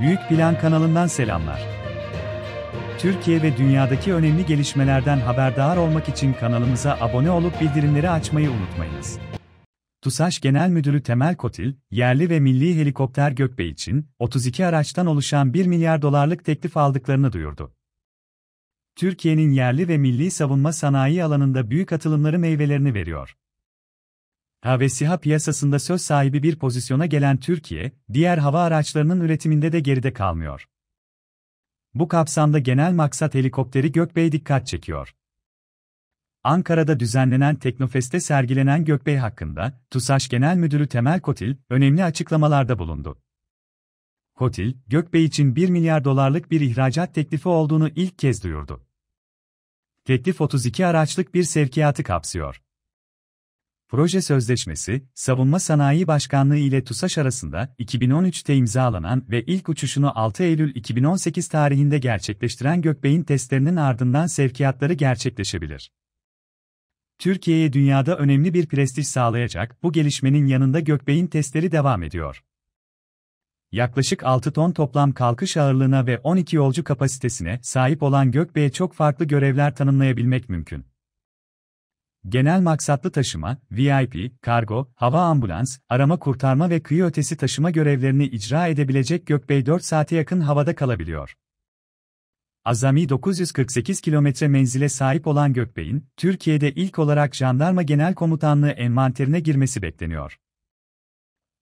Büyük Plan kanalından selamlar. Türkiye ve dünyadaki önemli gelişmelerden haberdar olmak için kanalımıza abone olup bildirimleri açmayı unutmayınız. TUSAŞ Genel Müdürü Temel Kotil, yerli ve milli helikopter Gökbey için 32 araçtan oluşan 1 milyar dolarlık teklif aldıklarını duyurdu. Türkiye'nin yerli ve milli savunma sanayi alanında büyük atılımları meyvelerini veriyor. Ha ve SİHA piyasasında söz sahibi bir pozisyona gelen Türkiye, diğer hava araçlarının üretiminde de geride kalmıyor. Bu kapsamda genel maksat helikopteri Gökbey dikkat çekiyor. Ankara'da düzenlenen Teknofest'te sergilenen Gökbey hakkında, TUSAŞ Genel Müdürü Temel Kotil, önemli açıklamalarda bulundu. Kotil, Gökbey için 1 milyar dolarlık bir ihracat teklifi olduğunu ilk kez duyurdu. Teklif 32 araçlık bir sevkiyatı kapsıyor. Proje sözleşmesi, Savunma Sanayi Başkanlığı ile TUSAŞ arasında 2013'te imzalanan ve ilk uçuşunu 6 Eylül 2018 tarihinde gerçekleştiren Gökbey'in testlerinin ardından sevkiyatları gerçekleşebilir. Türkiye'ye dünyada önemli bir prestij sağlayacak bu gelişmenin yanında Gökbey'in testleri devam ediyor. Yaklaşık 6 ton toplam kalkış ağırlığına ve 12 yolcu kapasitesine sahip olan Gökbey'e çok farklı görevler tanımlayabilmek mümkün. Genel maksatlı taşıma, VIP, kargo, hava ambulans, arama kurtarma ve kıyı ötesi taşıma görevlerini icra edebilecek Gökbey 4 saate yakın havada kalabiliyor. Azami 948 kilometre menzile sahip olan Gökbey'in, Türkiye'de ilk olarak Jandarma Genel Komutanlığı envanterine girmesi bekleniyor.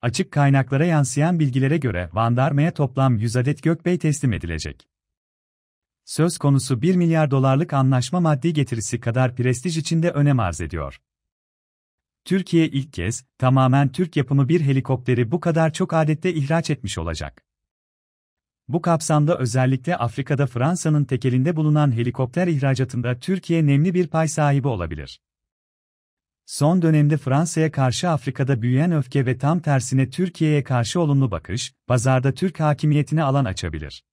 Açık kaynaklara yansıyan bilgilere göre Vandarma'ya toplam 100 adet Gökbey teslim edilecek söz konusu 1 milyar dolarlık anlaşma maddi getirisi kadar prestij içinde önem arz ediyor. Türkiye ilk kez, tamamen Türk yapımı bir helikopteri bu kadar çok adette ihraç etmiş olacak. Bu kapsamda özellikle Afrika'da Fransa'nın tekelinde bulunan helikopter ihracatında Türkiye nemli bir pay sahibi olabilir. Son dönemde Fransa'ya karşı Afrika'da büyüyen öfke ve tam tersine Türkiye'ye karşı olumlu bakış, pazarda Türk hakimiyetine alan açabilir.